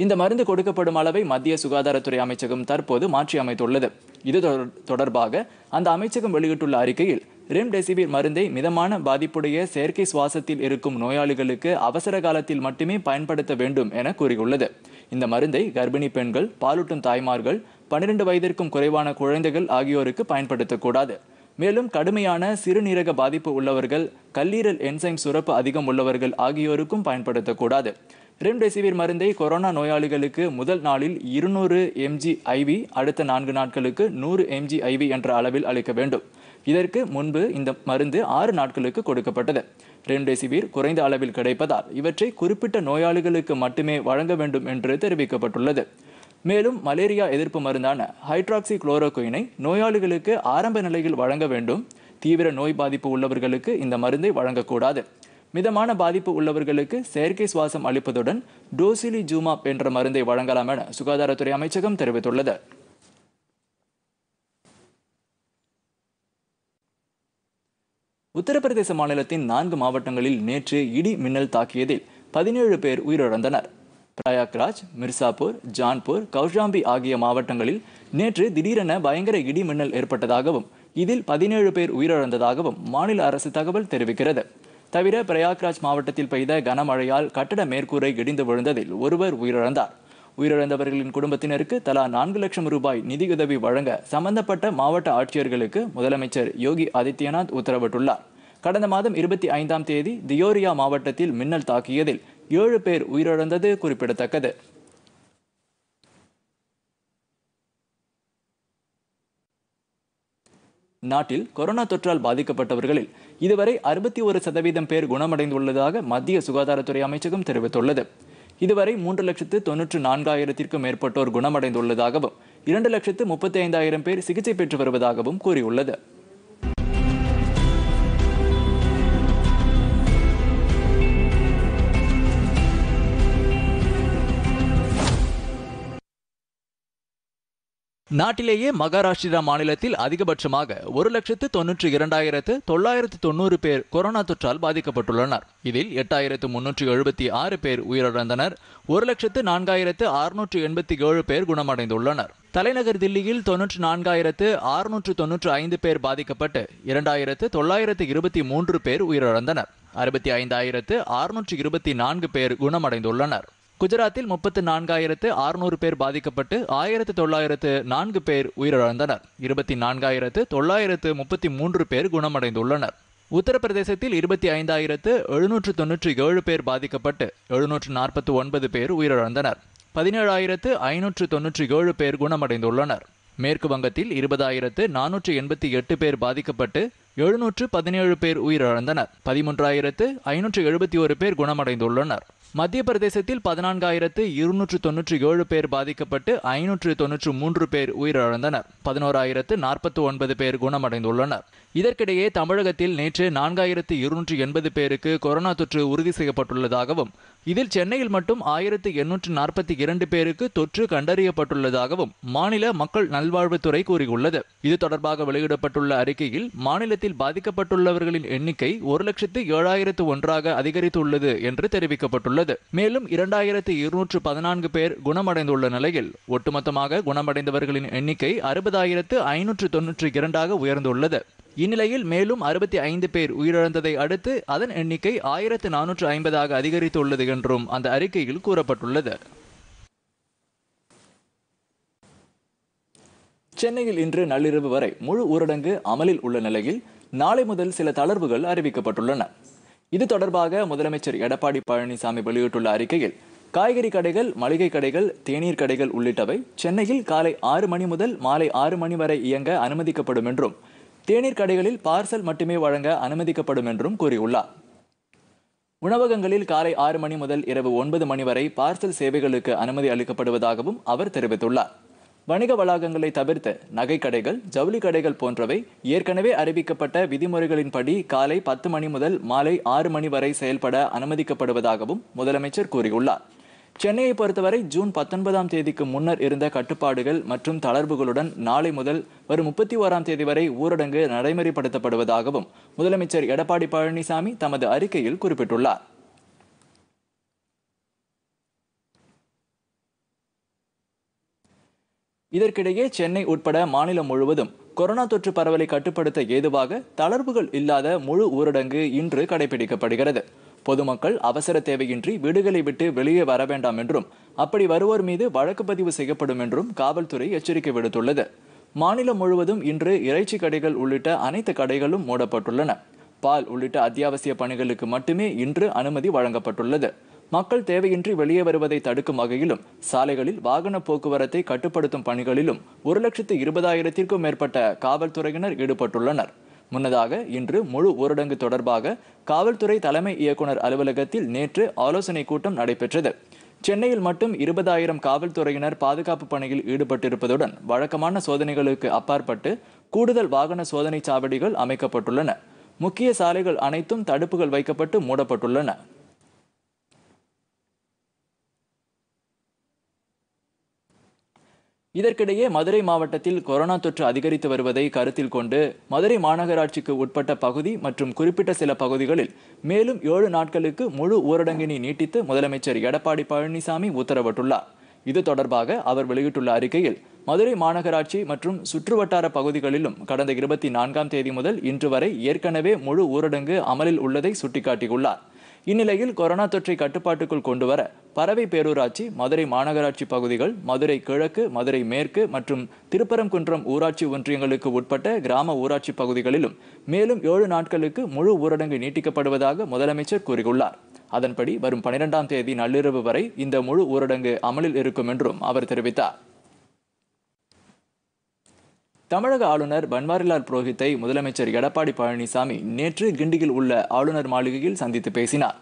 இந்த மருந்து கொடுக்கப்படும் அளவை மத்திய சுகாதாரத்துறை அமைச்சகம் தற்போது மாற்றி அமைத்துள்ளது இது தொடர்பாக அந்த அமைச்சகம் வெளியிட்டுள்ள அறிக்கையில் ரெம்டெசிவிர் மருந்தை மிதமான பாதிப்புடைய செயற்கை சுவாசத்தில் இருக்கும் நோயாளிகளுக்கு அவசர காலத்தில் மட்டுமே பயன்படுத்த வேண்டும் என கூறியுள்ளது இந்த மருந்தை கர்ப்பிணி பெண்கள் பாலூட்டும் தாய்மார்கள் பன்னிரண்டு வயதிற்கும் குறைவான குழந்தைகள் ஆகியோருக்கு பயன்படுத்தக்கூடாது மேலும் கடுமையான சிறுநீரக பாதிப்பு உள்ளவர்கள் கல்லீரல் என்சைம் சுரப்பு அதிகம் உள்ளவர்கள் ஆகியோருக்கும் பயன்படுத்தக்கூடாது ரெம்டெசிவிர் மருந்தை கொரோனா நோயாளிகளுக்கு முதல் நாளில் இருநூறு எம்ஜி ஐவி அடுத்த நான்கு நாட்களுக்கு நூறு எம்ஜி ஐவி என்ற அளவில் அளிக்க வேண்டும் இதற்கு முன்பு இந்த மருந்து ஆறு நாட்களுக்கு கொடுக்கப்பட்டது ரெம்டெசிவிர் குறைந்த அளவில் கிடைப்பதால் இவற்றை குறிப்பிட்ட நோயாளிகளுக்கு மட்டுமே வழங்க வேண்டும் என்று தெரிவிக்கப்பட்டுள்ளது மேலும் மலேரியா எதிர்ப்பு மருந்தான ஹைட்ராக்சி குளோரோகுயினை நோயாளிகளுக்கு ஆரம்ப நிலையில் வழங்க வேண்டும் தீவிர நோய் பாதிப்பு உள்ளவர்களுக்கு இந்த மருந்தை வழங்கக்கூடாது மிதமான பாதிப்பு உள்ளவர்களுக்கு செயற்கை சுவாசம் அளிப்பதுடன் டோசிலி ஜூமாப் என்ற மருந்தை வழங்கலாம் என சுகாதாரத்துறை அமைச்சகம் தெரிவித்துள்ளது உத்தரப்பிரதேச மாநிலத்தின் நான்கு மாவட்டங்களில் நேற்று இடி மின்னல் தாக்கியதில் பதினேழு பேர் உயிரிழந்தனர் பிரயாக்ராஜ் மிர்சாப்பூர் ஜான்பூர் கௌஷாம்பி ஆகிய மாவட்டங்களில் நேற்று திடீரென பயங்கர இடி மின்னல் ஏற்பட்டதாகவும் இதில் பதினேழு பேர் உயிரிழந்ததாகவும் மாநில அரசு தகவல் தெரிவிக்கிறது தவிர பிரயாக்ராஜ் மாவட்டத்தில் பெய்த கனமழையால் கட்டட மேற்கூரை இடிந்து விழுந்ததில் ஒருவர் உயிரிழந்தார் உயிரிழந்தவர்களின் குடும்பத்தினருக்கு தலா நான்கு லட்சம் ரூபாய் நிதியுதவி வழங்க சம்பந்தப்பட்ட மாவட்ட ஆட்சியர்களுக்கு முதலமைச்சர் யோகி ஆதித்யநாத் உத்தரவிட்டுள்ளார் கடந்த மாதம் இருபத்தி ஐந்தாம் தேதி தியோரியா மாவட்டத்தில் மின்னல் தாக்கியதில் ஏழு பேர் உயிரிழந்தது குறிப்பிடத்தக்கது நாட்டில் கொரோனா தொற்றால் பாதிக்கப்பட்டவர்களில் இதுவரை அறுபத்தி ஒரு சதவீதம் பேர் குணமடைந்துள்ளதாக மத்திய சுகாதாரத்துறை அமைச்சகம் தெரிவித்துள்ளது இதுவரை மூன்று லட்சத்து தொன்னூற்று நான்காயிரத்திற்கும் மேற்பட்டோர் குணமடைந்துள்ளதாகவும் இரண்டு லட்சத்து முப்பத்தி ஐந்தாயிரம் பேர் சிகிச்சை பெற்று வருவதாகவும் கூறியுள்ளது நாட்டிலேயே மகாராஷ்டிரா மாநிலத்தில் அதிகபட்சமாக ஒரு லட்சத்து தொன்னூற்றி இரண்டாயிரத்து தொள்ளாயிரத்து தொண்ணூறு பேர் கொரோனா தொற்றால் பாதிக்கப்பட்டுள்ளனர் இதில் எட்டாயிரத்து முன்னூற்றி எழுபத்தி ஆறு பேர் உயிரிழந்தனர் ஒரு லட்சத்து நான்காயிரத்து அறுநூற்று எண்பத்தி ஏழு பேர் குணமடைந்துள்ளனர் தலைநகர் தில்லியில் தொன்னூற்றி நான்காயிரத்து அறுநூற்று தொன்னூற்று ஐந்து பேர் பாதிக்கப்பட்டு இரண்டாயிரத்து தொள்ளாயிரத்து இருபத்தி மூன்று பேர் உயிரிழந்தனர் அறுபத்தி ஐந்தாயிரத்து அறுநூற்று இருபத்தி நான்கு பேர் குணமடைந்துள்ளனர் குஜராத்தில் முப்பத்து நான்காயிரத்து அறுநூறு பேர் பாதிக்கப்பட்டு ஆயிரத்து தொள்ளாயிரத்து நான்கு பேர் உயிரிழந்தனர் இருபத்தி நான்காயிரத்து தொள்ளாயிரத்து முப்பத்தி மூன்று பேர் குணமடைந்துள்ளனர் உத்தரப்பிரதேசத்தில் இருபத்தி ஐந்தாயிரத்து எழுநூற்று தொன்னூற்றி ஏழு பேர் பாதிக்கப்பட்டு எழுநூற்று நாற்பத்தி ஒன்பது பேர் உயிரிழந்தனர் பதினேழாயிரத்து ஐநூற்று தொன்னூற்றி ஏழு பேர் குணமடைந்துள்ளனர் மேற்கு வங்கத்தில் இருபதாயிரத்து நானூற்று எண்பத்தி எட்டு பேர் பாதிக்கப்பட்டு எழுநூற்று பதினேழு பேர் உயிரிழந்தனர் பதிமூன்றாயிரத்து ஐநூற்று எழுபத்தி ஒரு பேர் குணமடைந்துள்ளனர் மத்திய பிரதேசத்தில் பதினான்காயிரத்து இருநூற்று தொன்னூற்றி ஏழு பேர் பாதிக்கப்பட்டு ஐநூற்று தொன்னூற்று மூன்று பேர் உயிரிழந்தனர் பதினோராயிரத்து நாற்பத்தி ஒன்பது பேர் குணமடைந்துள்ளனர் இதற்கிடையே தமிழகத்தில் நேற்று நான்காயிரத்து இருநூற்று எண்பது பேருக்கு கொரோனா தொற்று உறுதி செய்யப்பட்டுள்ளதாகவும் இதில் சென்னையில் மட்டும் ஆயிரத்து எண்ணூற்று நாற்பத்தி இரண்டு பேருக்கு தொற்று கண்டறியப்பட்டுள்ளதாகவும் மாநில மக்கள் நல்வாழ்வுத்துறை கூறியுள்ளது இது தொடர்பாக வெளியிடப்பட்டுள்ள அறிக்கையில் மாநிலத்தில் பாதிக்கப்பட்டுள்ளவர்களின் எண்ணிக்கை ஒரு லட்சத்து ஏழாயிரத்து ஒன்றாக அதிகரித்துள்ளது என்று தெரிவிக்கப்பட்டுள்ளது மேலும் இரண்டாயிரத்து இருநூற்று பதினான்கு பேர் குணமடைந்துள்ள நிலையில் ஒட்டுமொத்தமாக குணமடைந்தவர்களின் எண்ணிக்கை அறுபதாயிரத்து ஐநூற்று தொன்னூற்று இரண்டாக உயர்ந்துள்ளது இந்நிலையில் மேலும் அறுபத்தி ஐந்து பேர் உயிரிழந்ததை அடுத்து அதன் எண்ணிக்கை ஆயிரத்து நானூற்று ஐம்பதாக அதிகரித்துள்ளது என்றும் அந்த அறிக்கையில் கூறப்பட்டுள்ளது சென்னையில் இன்று நள்ளிரவு வரை முழு ஊரடங்கு அமலில் உள்ள நிலையில் நாளை முதல் சில தளர்வுகள் அறிவிக்கப்பட்டுள்ளன இது தொடர்பாக முதலமைச்சர் எடப்பாடி பழனிசாமி வெளியிட்டுள்ள அறிக்கையில் காய்கறி கடைகள் மளிகை கடைகள் தேநீர் கடைகள் உள்ளிட்டவை சென்னையில் காலை ஆறு மணி முதல் மாலை ஆறு மணி வரை இயங்க அனுமதிக்கப்படும் என்றும் தேநீர் கடைகளில் பார்சல் மட்டுமே வழங்க அனுமதிக்கப்படும் என்றும் கூறியுள்ளார் உணவகங்களில் காலை ஆறு மணி முதல் இரவு ஒன்பது மணி வரை பார்சல் சேவைகளுக்கு அனுமதி அளிக்கப்படுவதாகவும் அவர் தெரிவித்துள்ளார் வணிக வளாகங்களை தவிர்த்த நகைக்கடைகள் ஜவுளி கடைகள் போன்றவை ஏற்கனவே அறிவிக்கப்பட்ட விதிமுறைகளின்படி காலை பத்து மணி முதல் மாலை ஆறு மணி வரை செயல்பட அனுமதிக்கப்படுவதாகவும் முதலமைச்சர் கூறியுள்ளார் சென்னையை பொறுத்தவரை ஜூன் பத்தொன்பதாம் தேதிக்கு முன்னர் இருந்த கட்டுப்பாடுகள் மற்றும் தளர்வுகளுடன் நாளை முதல் வரும் முப்பத்தி ஓராம் தேதி வரை ஊரடங்கு நடைமுறைப்படுத்தப்படுவதாகவும் முதலமைச்சர் எடப்பாடி பழனிசாமி தமது அறிக்கையில் குறிப்பிட்டுள்ளார் இதற்கிடையே சென்னை உட்பட மாநிலம் முழுவதும் கொரோனா தொற்று பரவலை கட்டுப்படுத்த ஏதுவாக தளர்வுகள் இல்லாத முழு ஊரடங்கு இன்று கடைபிடிக்கப்படுகிறது பொதுமக்கள் அவசர தேவையின்றி வீடுகளை விட்டு வெளியே வர வேண்டாம் என்றும் அப்படி வருவோர் மீது வழக்கு பதிவு செய்யப்படும் என்றும் காவல்துறை எச்சரிக்கை விடுத்துள்ளது மாநிலம் முழுவதும் இன்று இறைச்சி கடைகள் உள்ளிட்ட அனைத்து கடைகளும் மூடப்பட்டுள்ளன பால் உள்ளிட்ட அத்தியாவசிய பணிகளுக்கு மட்டுமே இன்று அனுமதி வழங்கப்பட்டுள்ளது மக்கள் தேவையின்றி வெளியே வருவதை தடுக்கும் வகையிலும் சாலைகளில் வாகன போக்குவரத்தை கட்டுப்படுத்தும் பணிகளிலும் ஒரு லட்சத்து இருபதாயிரத்திற்கும் மேற்பட்ட காவல்துறையினர் ஈடுபட்டுள்ளனர் முன்னதாக இன்று முழு ஊரடங்கு தொடர்பாக காவல்துறை தலைமை இயக்குநர் அலுவலகத்தில் நேற்று ஆலோசனைக் கூட்டம் நடைபெற்றது சென்னையில் மட்டும் இருபதாயிரம் காவல்துறையினர் பாதுகாப்பு பணியில் ஈடுபட்டிருப்பதுடன் வழக்கமான சோதனைகளுக்கு அப்பாற்பட்டு கூடுதல் வாகன சோதனை சாவடிகள் அமைக்கப்பட்டுள்ளன முக்கிய சாலைகள் அனைத்தும் தடுப்புகள் வைக்கப்பட்டு மூடப்பட்டுள்ளன இதற்கிடையே மதுரை மாவட்டத்தில் கொரோனா தொற்று அதிகரித்து வருவதை கருத்தில் கொண்டு மதுரை மாநகராட்சிக்கு உட்பட்ட பகுதி மற்றும் குறிப்பிட்ட சில பகுதிகளில் மேலும் ஏழு நாட்களுக்கு முழு ஊரடங்கினை நீட்டித்து முதலமைச்சர் எடப்பாடி பழனிசாமி உத்தரவிட்டுள்ளார் இது தொடர்பாக அவர் வெளியிட்டுள்ள அறிக்கையில் மதுரை மாநகராட்சி மற்றும் சுற்றுவட்டார பகுதிகளிலும் கடந்த இருபத்தி நான்காம் தேதி முதல் இன்று வரை ஏற்கனவே முழு ஊரடங்கு அமலில் உள்ளதை சுட்டிக்காட்டியுள்ளார் இந்நிலையில் கொரோனா தொற்றை கட்டுப்பாட்டுக்குள் கொண்டுவர பறவை பேரூராட்சி மதுரை மாநகராட்சி பகுதிகள் மதுரை கிழக்கு மதுரை மேற்கு மற்றும் திருப்பரங்குன்றம் ஊராட்சி ஒன்றியங்களுக்கு உட்பட்ட கிராம ஊராட்சி பகுதிகளிலும் மேலும் ஏழு நாட்களுக்கு முழு ஊரடங்கு நீட்டிக்கப்படுவதாக முதலமைச்சர் கூறியுள்ளார் அதன்படி வரும் பனிரெண்டாம் தேதி நள்ளிரவு வரை இந்த முழு ஊரடங்கு அமலில் இருக்கும் என்றும் அவர் தெரிவித்தார் தமிழக ஆளுநர் பன்வாரிலால் புரோஹித்தை முதலமைச்சர் எடப்பாடி பழனிசாமி நேற்று கிண்டியில் உள்ள ஆளுநர் மாளிகையில் சந்தித்து பேசினார்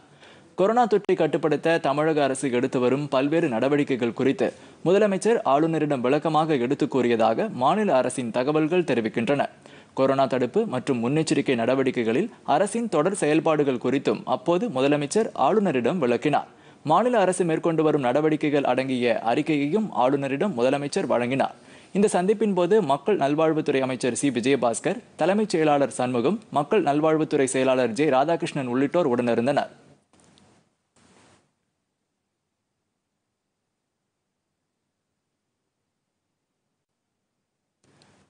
கொரோனா தொற்றை கட்டுப்படுத்த தமிழக அரசு எடுத்து வரும் பல்வேறு நடவடிக்கைகள் குறித்து முதலமைச்சர் ஆளுநரிடம் விளக்கமாக எடுத்துக் கூறியதாக மாநில அரசின் தகவல்கள் தெரிவிக்கின்றன கொரோனா தடுப்பு மற்றும் முன்னெச்சரிக்கை நடவடிக்கைகளில் அரசின் தொடர் செயல்பாடுகள் குறித்தும் அப்போது முதலமைச்சர் ஆளுநரிடம் விளக்கினார் மாநில அரசு மேற்கொண்டு வரும் நடவடிக்கைகள் அடங்கிய அறிக்கையையும் ஆளுநரிடம் முதலமைச்சர் வழங்கினார் இந்த சந்திப்பின் போது மக்கள் நல்வாழ்வுத்துறை அமைச்சர் சி விஜயபாஸ்கர் தலைமைச் செயலாளர் சண்முகம் மக்கள் நல்வாழ்வுத்துறை செயலாளர் ஜே ராதாகிருஷ்ணன் உள்ளிட்டோர் உடனிருந்தனர்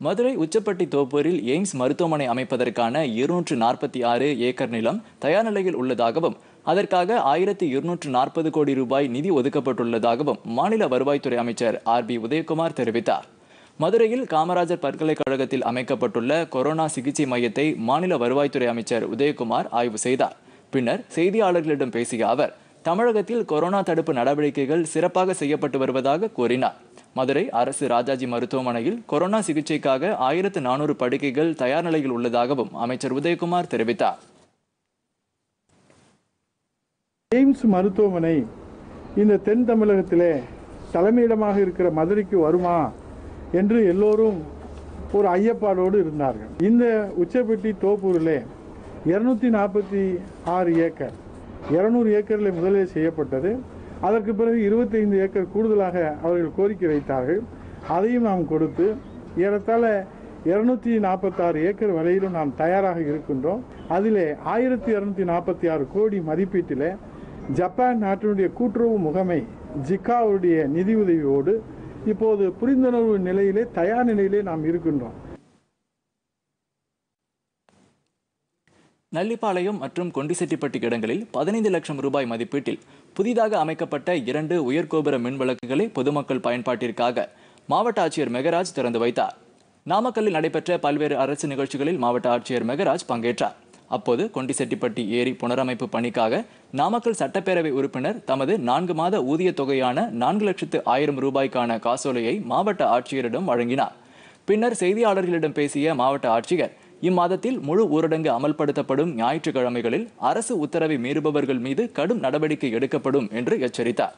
மதுரை உச்சப்பட்டி தோப்பூரில் எய்ம்ஸ் மருத்துவமனை அமைப்பதற்கான இருநூற்று நாற்பத்தி ஆறு ஏக்கர் நிலம் தயார் நிலையில் உள்ளதாகவும் அதற்காக ஆயிரத்தி இருநூற்று நாற்பது கோடி ரூபாய் நிதி ஒதுக்கப்பட்டுள்ளதாகவும் மாநில வருவாய்த்துறை அமைச்சர் ஆர் பி உதயகுமார் தெரிவித்தார் மதுரையில் காமராஜர் பல்கலைக்கழகத்தில் அமைக்கப்பட்டுள்ள கொரோனா சிகிச்சை மையத்தை மாநில வருவாய்த்துறை அமைச்சர் உதயகுமார் ஆய்வு செய்தார் பின்னர் செய்தியாளர்களிடம் பேசிய அவர் தமிழகத்தில் கொரோனா தடுப்பு நடவடிக்கைகள் சிறப்பாக செய்யப்பட்டு வருவதாக கூறினார் மதுரை அரசு ராஜாஜி மருத்துவமனையில் கொரோனா சிகிச்சைக்காக ஆயிரத்து நானூறு படுக்கைகள் தயார் நிலையில் உள்ளதாகவும் அமைச்சர் உதயகுமார் தெரிவித்தார் எய்ம்ஸ் மருத்துவமனை இந்த தென் தமிழகத்திலே தலைமையிடமாக இருக்கிற மதுரைக்கு வருமா என்று எல்லோரும் ஒரு ஐயப்பாடோடு இருந்தார்கள் இந்த உச்சப்பட்டி தோப்பூரிலே இருநூத்தி நாற்பத்தி ஆறு ஏக்கர் இரநூறு ஏக்கரில் முதலீடு செய்யப்பட்டது அதற்கு பிறகு இருபத்தைந்து ஏக்கர் கூடுதலாக அவர்கள் கோரிக்கை வைத்தார்கள் அதையும் நாம் கொடுத்து ஏறத்தாழ இருநூற்றி நாற்பத்தாறு ஏக்கர் வரையிலும் நாம் தயாராக இருக்கின்றோம் அதிலே ஆயிரத்தி இரநூத்தி நாற்பத்தி ஆறு கோடி மதிப்பீட்டில் ஜப்பான் நாட்டினுடைய கூட்டுறவு முகமை ஜிக்காவுடைய நிதியுதவியோடு இப்போது புரிந்துணர்வு நிலையிலே தயார் நிலையிலே நாம் இருக்கின்றோம் நல்லிப்பாளையம் மற்றும் கொண்டிசெட்டிப்பட்டி இடங்களில் பதினைந்து லட்சம் ரூபாய் மதிப்பீட்டில் புதிதாக அமைக்கப்பட்ட இரண்டு உயர்கோபுர மின்விளக்குகளை பொதுமக்கள் பயன்பாட்டிற்காக மாவட்ட ஆட்சியர் மெகராஜ் திறந்து வைத்தார் நாமக்கல்லில் நடைபெற்ற பல்வேறு அரசு நிகழ்ச்சிகளில் மாவட்ட ஆட்சியர் மெகராஜ் பங்கேற்றார் அப்போது கொண்டிசெட்டிப்பட்டி ஏரி புனரமைப்பு பணிக்காக நாமக்கல் சட்டப்பேரவை உறுப்பினர் தமது நான்கு மாத ஊதிய தொகையான நான்கு லட்சத்து ஆயிரம் ரூபாய்க்கான காசோலையை மாவட்ட ஆட்சியரிடம் வழங்கினார் பின்னர் செய்தியாளர்களிடம் பேசிய மாவட்ட ஆட்சியர் இம்மாதத்தில் முழு ஊரடங்கு அமல்படுத்தப்படும் ஞாயிற்றுக்கிழமைகளில் அரசு உத்தரவை மீறுபவர்கள் மீது கடும் நடவடிக்கை எடுக்கப்படும் என்று எச்சரித்தார்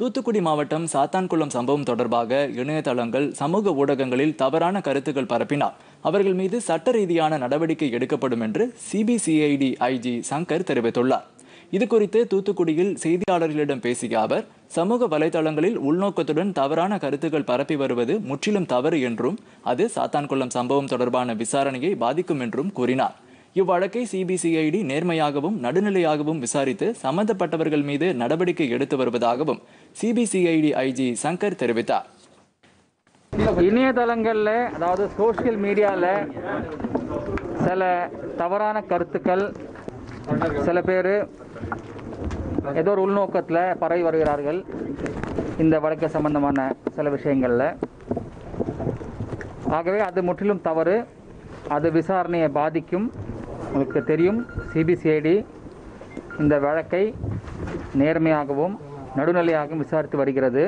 தூத்துக்குடி மாவட்டம் சாத்தான்குளம் சம்பவம் தொடர்பாக இணையதளங்கள் சமூக ஊடகங்களில் தவறான கருத்துக்கள் பரப்பினார் அவர்கள் மீது சட்ட ரீதியான நடவடிக்கை எடுக்கப்படும் என்று சிபிசிஐடி ஐஜி சங்கர் தெரிவித்துள்ளார் இது குறித்து தூத்துக்குடியில் செய்தியாளர்களிடம் பேசிய அவர் சமூக வலைதளங்களில் உள்நோக்கத்துடன் தவறான கருத்துக்கள் பரப்பி வருவது முற்றிலும் தவறு என்றும் அது சாத்தான்குளம் சம்பவம் தொடர்பான விசாரணையை பாதிக்கும் என்றும் கூறினார் இவ்வழக்கை சிபிசிஐடி நேர்மையாகவும் நடுநிலையாகவும் விசாரித்து சம்பந்தப்பட்டவர்கள் மீது நடவடிக்கை எடுத்து வருவதாகவும் சிபிசிஐடி ஐஜி சங்கர் தெரிவித்தார் இணையதளங்களில் அதாவது சோசியல் மீடியாவில் சில தவறான கருத்துக்கள் சில பேர் ஏதோ ஒரு உள்நோக்கத்தில் பரவி வருகிறார்கள் இந்த வழக்கு சம்பந்தமான சில விஷயங்களில் ஆகவே அது முற்றிலும் தவறு அது விசாரணையை பாதிக்கும் உங்களுக்கு தெரியும் சிபிசிஐடி இந்த வழக்கை நேர்மையாகவும் நடுநிலையாகவும் விசாரித்து வருகிறது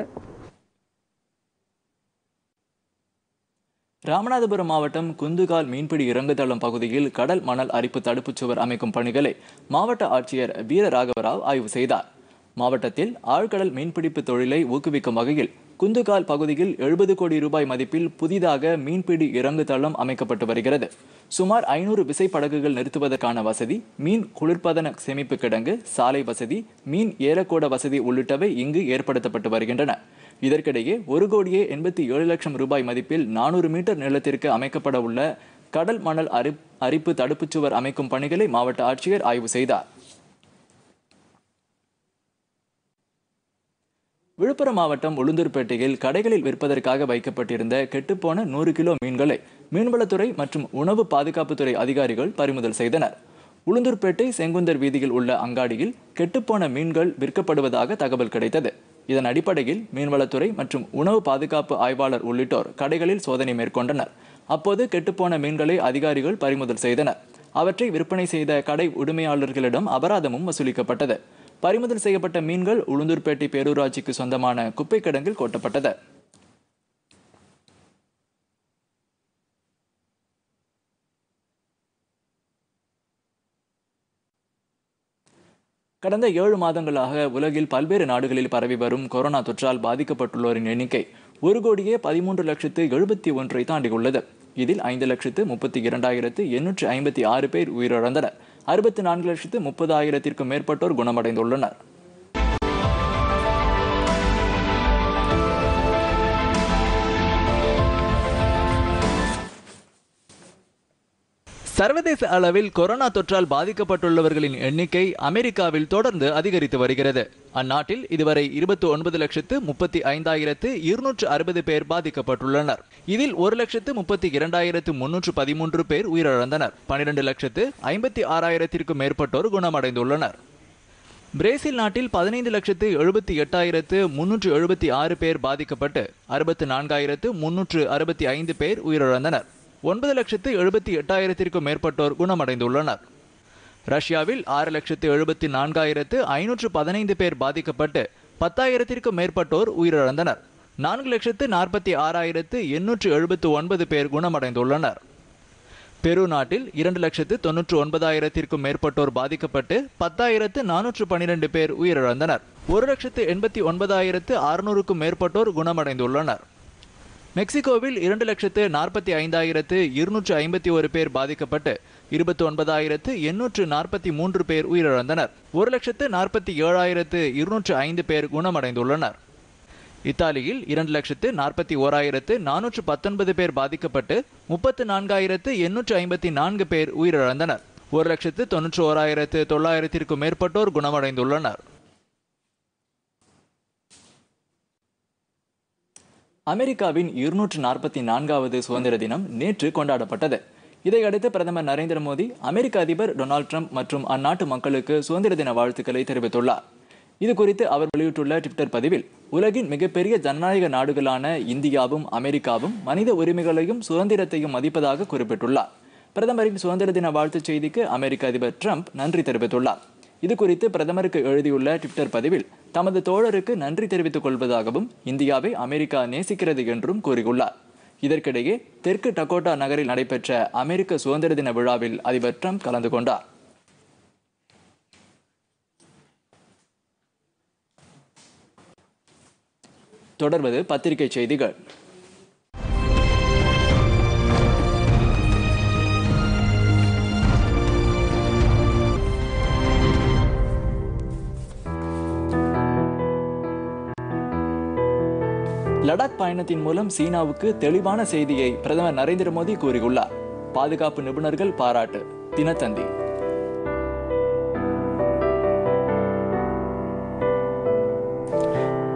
ராமநாதபுரம் மாவட்டம் குந்துகால் மீன்பிடி இறங்குதளம் பகுதியில் கடல் மணல் அரிப்பு தடுப்புச் சுவர் அமைக்கும் பணிகளை மாவட்ட ஆட்சியர் வீரராகவராவ் ஆய்வு செய்தார் மாவட்டத்தில் ஆழ்கடல் மீன்பிடிப்பு தொழிலை ஊக்குவிக்கும் வகையில் குந்துகால் பகுதியில் எழுபது கோடி ரூபாய் மதிப்பில் புதிதாக மீன்பிடி இறங்கு தளம் அமைக்கப்பட்டு வருகிறது சுமார் ஐநூறு விசைப்படகுகள் நிறுத்துவதற்கான வசதி மீன் குளிர்பதன சேமிப்பு கிடங்கு சாலை வசதி மீன் ஏறக்கூட வசதி உள்ளிட்டவை இங்கு ஏற்படுத்தப்பட்டு வருகின்றன இதற்கிடையே ஒரு கோடியே எண்பத்தி ஏழு லட்சம் ரூபாய் மதிப்பில் நானூறு மீட்டர் நிலத்திற்கு அமைக்கப்பட உள்ள கடல் மணல் அரி அரிப்பு சுவர் அமைக்கும் பணிகளை மாவட்ட ஆட்சியர் ஆய்வு செய்தார் விழுப்புரம் மாவட்டம் உளுந்தூர்பேட்டையில் கடைகளில் விற்பதற்காக வைக்கப்பட்டிருந்த கெட்டுப்போன நூறு கிலோ மீன்களை மீன்வளத்துறை மற்றும் உணவு பாதுகாப்புத்துறை அதிகாரிகள் பறிமுதல் செய்தனர் உளுந்தூர்பேட்டை செங்குந்தர் வீதியில் உள்ள அங்காடியில் கெட்டுப்போன மீன்கள் விற்கப்படுவதாக தகவல் கிடைத்தது இதன் அடிப்படையில் மீன்வளத்துறை மற்றும் உணவு பாதுகாப்பு ஆய்வாளர் உள்ளிட்டோர் கடைகளில் சோதனை மேற்கொண்டனர் அப்போது கெட்டுப்போன மீன்களை அதிகாரிகள் பறிமுதல் செய்தனர் அவற்றை விற்பனை செய்த கடை உரிமையாளர்களிடம் அபராதமும் வசூலிக்கப்பட்டது பறிமுதல் செய்யப்பட்ட மீன்கள் உளுந்தூர்பேட்டை பேரூராட்சிக்கு சொந்தமான குப்பை கிடங்கில் கொட்டப்பட்டது கடந்த ஏழு மாதங்களாக உலகில் பல்வேறு நாடுகளில் பரவி வரும் கொரோனா தொற்றால் பாதிக்கப்பட்டுள்ளோரின் எண்ணிக்கை ஒரு கோடியே பதிமூன்று லட்சத்து எழுபத்தி ஒன்றை தாண்டியுள்ளது இதில் ஐந்து லட்சத்து முப்பத்தி இரண்டாயிரத்து எண்ணூற்று ஐம்பத்தி ஆறு பேர் உயிரிழந்தனர் அறுபத்தி நான்கு லட்சத்து முப்பதாயிரத்திற்கும் மேற்பட்டோர் குணமடைந்துள்ளனர் சர்வதேச அளவில் கொரோனா தொற்றால் பாதிக்கப்பட்டுள்ளவர்களின் எண்ணிக்கை அமெரிக்காவில் தொடர்ந்து அதிகரித்து வருகிறது அந்நாட்டில் இதுவரை இருபத்தி ஒன்பது லட்சத்து முப்பத்தி ஐந்தாயிரத்து இருநூற்று அறுபது பேர் பாதிக்கப்பட்டுள்ளனர் இதில் ஒரு லட்சத்து முப்பத்தி இரண்டாயிரத்து முன்னூற்று பதிமூன்று பேர் உயிரிழந்தனர் பனிரெண்டு லட்சத்து ஐம்பத்தி ஆறாயிரத்திற்கும் மேற்பட்டோர் குணமடைந்துள்ளனர் பிரேசில் நாட்டில் பதினைந்து லட்சத்து எழுபத்தி எட்டாயிரத்து முன்னூற்று எழுபத்தி ஆறு பேர் பாதிக்கப்பட்டு அறுபத்து நான்காயிரத்து முன்னூற்று அறுபத்தி ஐந்து பேர் உயிரிழந்தனர் ஒன்பது லட்சத்து எழுபத்தி எட்டாயிரத்திற்கும் மேற்பட்டோர் குணமடைந்துள்ளனர் ரஷ்யாவில் ஆறு லட்சத்து எழுபத்தி நான்காயிரத்து ஐநூற்று பதினைந்து பேர் பாதிக்கப்பட்டு பத்தாயிரத்திற்கும் மேற்பட்டோர் உயிரிழந்தனர் நான்கு லட்சத்து நாற்பத்தி ஆறாயிரத்து எண்ணூற்று எழுபத்து ஒன்பது பேர் குணமடைந்துள்ளனர் பெரு நாட்டில் இரண்டு லட்சத்து தொன்னூற்று ஒன்பதாயிரத்திற்கும் மேற்பட்டோர் பாதிக்கப்பட்டு பத்தாயிரத்து நானூற்று பனிரெண்டு பேர் உயிரிழந்தனர் ஒரு லட்சத்து எண்பத்தி ஒன்பதாயிரத்து அறுநூறுக்கும் மேற்பட்டோர் குணமடைந்துள்ளனர் மெக்சிகோவில் இரண்டு லட்சத்து நாற்பத்தி ஐந்தாயிரத்து இருநூற்று ஐம்பத்தி ஒரு பேர் பாதிக்கப்பட்டு இருபத்தி ஒன்பதாயிரத்து எண்ணூற்று நாற்பத்தி மூன்று பேர் உயிரிழந்தனர் ஒரு லட்சத்து நாற்பத்தி ஏழாயிரத்து இருநூற்று ஐந்து பேர் குணமடைந்துள்ளனர் இத்தாலியில் இரண்டு லட்சத்து நாற்பத்தி ஓராயிரத்து நானூற்று பத்தொன்பது பேர் பாதிக்கப்பட்டு முப்பத்து நான்காயிரத்து எண்ணூற்று ஐம்பத்தி நான்கு பேர் உயிரிழந்தனர் ஒரு லட்சத்து தொன்னூற்று ஓராயிரத்து தொள்ளாயிரத்திற்கும் மேற்பட்டோர் குணமடைந்துள்ளனர் அமெரிக்காவின் இருநூற்று நாற்பத்தி நான்காவது சுதந்திர தினம் நேற்று கொண்டாடப்பட்டது இதையடுத்து பிரதமர் நரேந்திர மோடி அமெரிக்க அதிபர் டொனால்ட் ட்ரம்ப் மற்றும் அந்நாட்டு மக்களுக்கு சுதந்திர தின வாழ்த்துக்களை தெரிவித்துள்ளார் இது குறித்து அவர் வெளியிட்டுள்ள ட்விட்டர் பதிவில் உலகின் மிகப்பெரிய ஜனநாயக நாடுகளான இந்தியாவும் அமெரிக்காவும் மனித உரிமைகளையும் சுதந்திரத்தையும் மதிப்பதாக குறிப்பிட்டுள்ளார் பிரதமரின் சுதந்திர தின வாழ்த்துச் செய்திக்கு அமெரிக்க அதிபர் ட்ரம்ப் நன்றி தெரிவித்துள்ளார் இது குறித்து பிரதமருக்கு எழுதியுள்ள ட்விட்டர் பதிவில் தமது தோழருக்கு நன்றி தெரிவித்துக் கொள்வதாகவும் இந்தியாவை அமெரிக்கா நேசிக்கிறது என்றும் கூறியுள்ளார் இதற்கிடையே தெற்கு டக்கோட்டா நகரில் நடைபெற்ற அமெரிக்க சுதந்திர தின விழாவில் அதிபர் ட்ரம்ப் கலந்து கொண்டார் தொடர்வது பத்திரிகை செய்திகள் லடாக் பயணத்தின் மூலம் சீனாவுக்கு தெளிவான செய்தியை பிரதமர் நரேந்திர மோடி கூறியுள்ளார் பாதுகாப்பு நிபுணர்கள் பாராட்டு தினத்தந்தி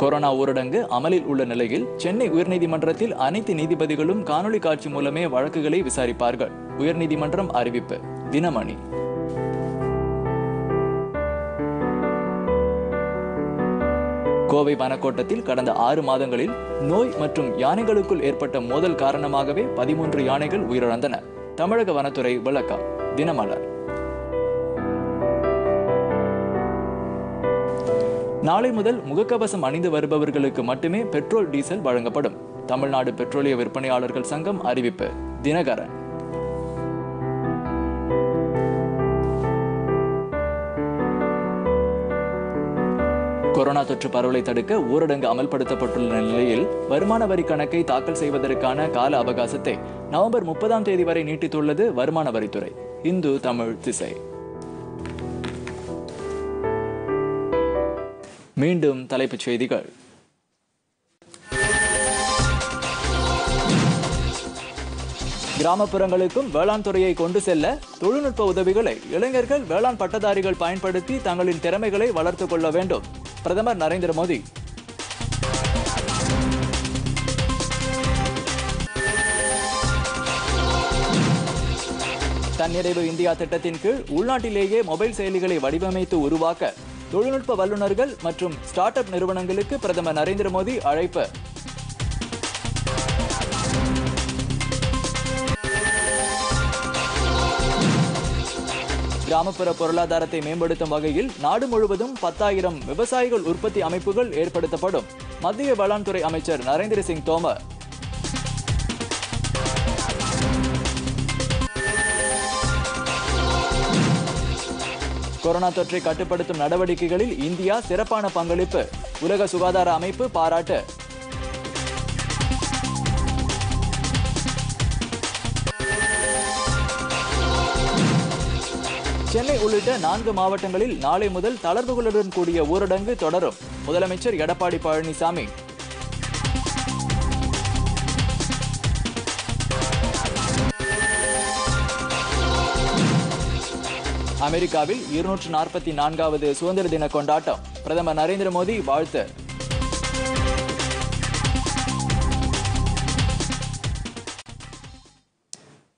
கொரோனா ஊரடங்கு அமலில் உள்ள நிலையில் சென்னை உயர்நீதிமன்றத்தில் அனைத்து நீதிபதிகளும் காணொலி காட்சி மூலமே வழக்குகளை விசாரிப்பார்கள் உயர்நீதிமன்றம் அறிவிப்பு தினமணி கோவை வனக்கோட்டத்தில் கடந்த ஆறு மாதங்களில் நோய் மற்றும் யானைகளுக்குள் ஏற்பட்ட மோதல் காரணமாகவே பதிமூன்று யானைகள் உயிரிழந்தன தமிழக வனத்துறை விளக்கம் தினமலர் நாளை முதல் முகக்கவசம் அணிந்து வருபவர்களுக்கு மட்டுமே பெட்ரோல் டீசல் வழங்கப்படும் தமிழ்நாடு பெட்ரோலிய விற்பனையாளர்கள் சங்கம் அறிவிப்பு தினகரன் கொரோனா தொற்று பரவலை தடுக்க ஊரடங்கு அமல்படுத்தப்பட்டுள்ள நிலையில் வருமான வரி கணக்கை தாக்கல் செய்வதற்கான கால அவகாசத்தை நவம்பர் முப்பதாம் தேதி வரை நீட்டித்துள்ளது வருமான வரித்துறை இந்து தமிழ் திசை மீண்டும் தலைப்புச் செய்திகள் கிராமப்புறங்களுக்கும் வேளாண் துறையை கொண்டு செல்ல தொழில்நுட்ப உதவிகளை இளைஞர்கள் வேளாண் பட்டதாரிகள் பயன்படுத்தி தங்களின் திறமைகளை வளர்த்துக் கொள்ள வேண்டும் பிரதமர் நரேந்திர மோடி தன்னிறைவு இந்தியா திட்டத்தின் கீழ் உள்நாட்டிலேயே மொபைல் செயலிகளை வடிவமைத்து உருவாக்க தொழில்நுட்ப வல்லுநர்கள் மற்றும் ஸ்டார்ட் அப் நிறுவனங்களுக்கு பிரதமர் நரேந்திர மோடி அழைப்பு கிராமப்புற பொருளாதாரத்தை மேம்படுத்தும் வகையில் நாடு முழுவதும் பத்தாயிரம் விவசாயிகள் உற்பத்தி அமைப்புகள் ஏற்படுத்தப்படும் மத்திய வேளாண்துறை அமைச்சர் நரேந்திர சிங் தோமர் கொரோனா தொற்றை கட்டுப்படுத்தும் நடவடிக்கைகளில் இந்தியா சிறப்பான பங்களிப்பு உலக சுகாதார அமைப்பு பாராட்டு சென்னை உள்ளிட்ட நான்கு மாவட்டங்களில் நாளை முதல் தளர்வுகளுடன் கூடிய ஊரடங்கு தொடரும் முதலமைச்சர் எடப்பாடி பழனிசாமி அமெரிக்காவில் இருநூற்று நாற்பத்தி நான்காவது சுதந்திர தின கொண்டாட்டம் பிரதமர் நரேந்திர மோடி வாழ்த்து